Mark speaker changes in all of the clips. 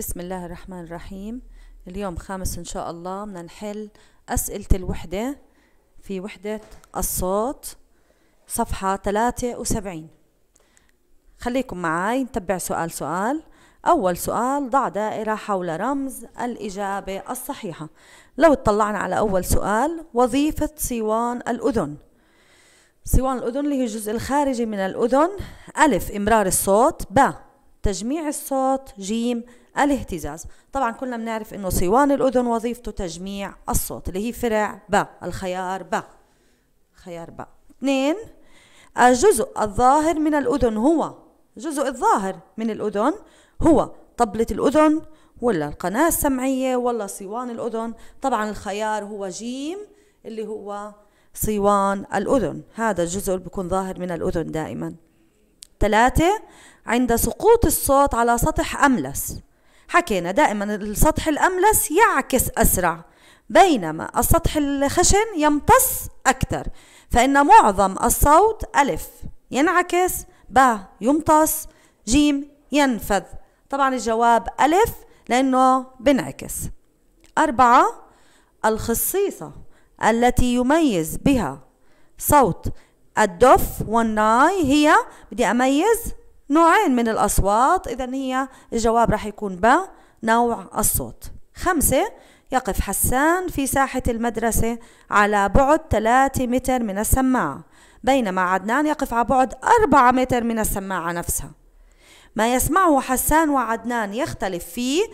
Speaker 1: بسم الله الرحمن الرحيم اليوم خامس إن شاء الله بدنا نحل أسئلة الوحدة في وحدة الصوت صفحة 73 خليكم معي نتبع سؤال سؤال أول سؤال ضع دائرة حول رمز الإجابة الصحيحة لو اطلعنا على أول سؤال وظيفة صوان الأذن صوان الأذن اللي هي الجزء الخارجي من الأذن ألف إمرار الصوت ب تجميع الصوت جيم الاهتزاز طبعا كلنا بنعرف انه صوان الاذن وظيفته تجميع الصوت اللي هي فرع ب الخيار ب خيار ب اثنين الجزء الظاهر من الأذن هو الجزء الظاهر من الأذن هو طبلة الأذن ولا القناة السمعية ولا صوان الأذن طبعا الخيار هو جيم اللي هو صوان الأذن هذا الجزء اللي بيكون ظاهر من الأذن دائما ثلاثة عند سقوط الصوت على سطح أملس حكينا دائما السطح الأملس يعكس أسرع بينما السطح الخشن يمتص أكثر فإن معظم الصوت ألف ينعكس باء يمتص جيم ينفذ طبعا الجواب ألف لأنه بنعكس أربعة الخصيصة التي يميز بها صوت الدف والناي هي بدي أميز نوعين من الأصوات إذا هي الجواب راح يكون ب نوع الصوت خمسة يقف حسان في ساحة المدرسة على بعد 3 متر من السماعة بينما عدنان يقف على بعد 4 متر من السماعة نفسها ما يسمعه حسان وعدنان يختلف فيه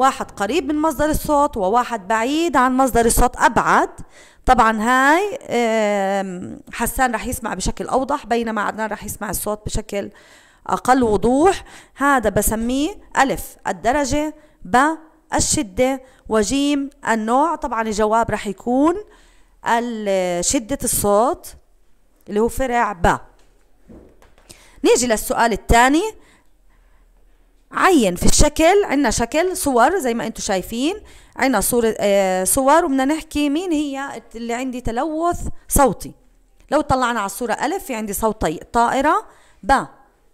Speaker 1: واحد قريب من مصدر الصوت وواحد بعيد عن مصدر الصوت أبعد طبعا هاي حسان رح يسمع بشكل أوضح بينما عدنان رح يسمع الصوت بشكل أقل وضوح هذا بسميه ألف الدرجة ب الشدة وجيم النوع طبعا الجواب رح يكون شدة الصوت اللي هو فرع ب نيجي للسؤال الثاني مبدئيا في الشكل عندنا شكل صور زي ما انتم شايفين عندنا صورة آه، صور وبدنا نحكي مين هي اللي عندي تلوث صوتي لو طلعنا على الصورة ألف في عندي صوتي طائرة ب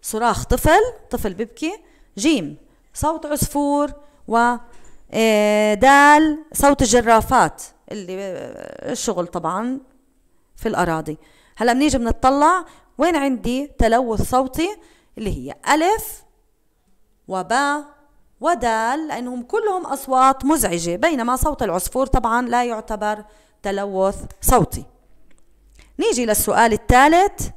Speaker 1: صراخ طفل طفل ببكي جيم صوت عصفور و آه، دال صوت الجرافات اللي آه، الشغل طبعا في الأراضي هلا بنيجي بنطلع وين عندي تلوث صوتي اللي هي ألف وباء ودال لأنهم كلهم أصوات مزعجة بينما صوت العصفور طبعا لا يعتبر تلوث صوتي نيجي للسؤال الثالث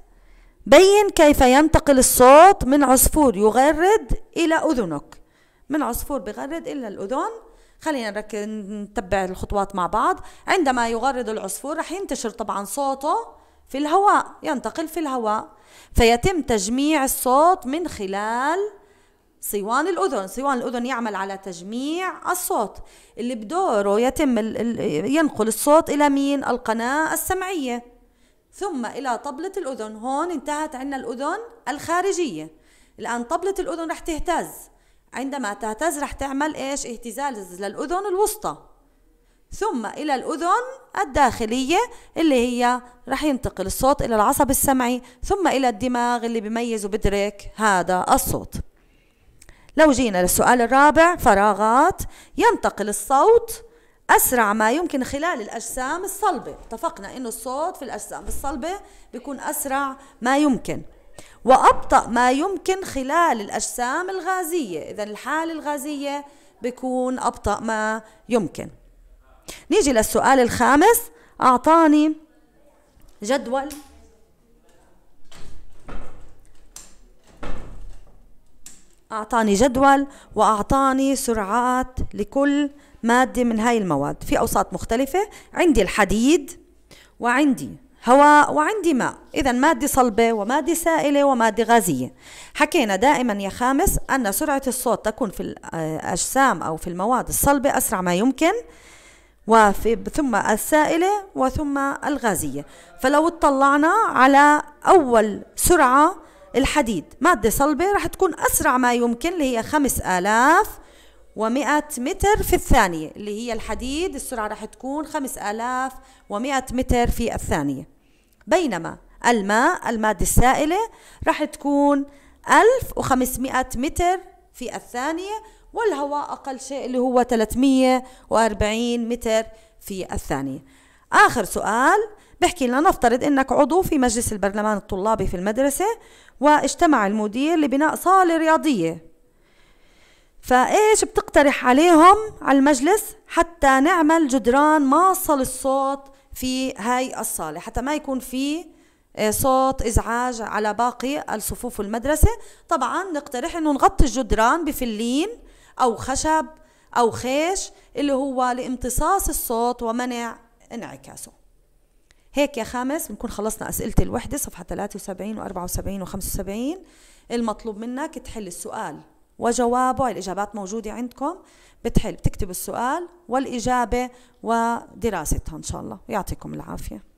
Speaker 1: بين كيف ينتقل الصوت من عصفور يغرد إلى أذنك من عصفور بغرد إلى الأذن خلينا نركز نتبع الخطوات مع بعض عندما يغرد العصفور رح ينتشر طبعا صوته في الهواء ينتقل في الهواء فيتم تجميع الصوت من خلال صوان الأذن صوان الأذن يعمل على تجميع الصوت اللي بدوره يتم ينقل الصوت إلى مين القناة السمعية ثم إلى طبلة الأذن هون انتهت عنا الأذن الخارجية الآن طبلة الأذن رح تهتز عندما تهتز رح تعمل إيش اهتزاز للأذن الوسطى ثم إلى الأذن الداخلية اللي هي رح ينتقل الصوت إلى العصب السمعي ثم إلى الدماغ اللي بميز وبدرك هذا الصوت لو جينا للسؤال الرابع فراغات ينتقل الصوت أسرع ما يمكن خلال الأجسام الصلبة اتفقنا أنه الصوت في الأجسام الصلبة بيكون أسرع ما يمكن وأبطأ ما يمكن خلال الأجسام الغازية إذا الحالة الغازية بيكون أبطأ ما يمكن نيجي للسؤال الخامس أعطاني جدول أعطاني جدول وأعطاني سرعات لكل مادة من هاي المواد في أوساط مختلفة عندي الحديد وعندي هواء وعندي ماء إذا مادة صلبة ومادة سائلة ومادة غازية حكينا دائما يا خامس أن سرعة الصوت تكون في الأجسام أو في المواد الصلبة أسرع ما يمكن وفي ثم السائلة وثم الغازية فلو اطلعنا على أول سرعة الحديد مادة صلبة رح تكون أسرع ما يمكن اللي هي آلاف ومئة متر في الثانية اللي هي الحديد السرعة رح تكون آلاف ومئة متر في الثانية بينما الماء المادة السائلة رح تكون 1500 متر في الثانية والهواء أقل شيء اللي هو 340 متر في الثانية آخر سؤال بحكي لنا نفترض انك عضو في مجلس البرلمان الطلابي في المدرسه واجتمع المدير لبناء صاله رياضيه فايش بتقترح عليهم على المجلس حتى نعمل جدران ماصه للصوت في هاي الصاله حتى ما يكون في آه، صوت ازعاج على باقي الصفوف المدرسه طبعا نقترح انه نغطي الجدران بفلين او خشب او خيش اللي هو لامتصاص الصوت ومنع انعكاسه هيك يا خامس بنكون خلصنا أسئلة الوحدة صفحة 73 و74 و75 المطلوب منك تحل السؤال وجوابه الإجابات موجودة عندكم بتحل بتكتب السؤال والإجابة ودراستها إن شاء الله يعطيكم العافية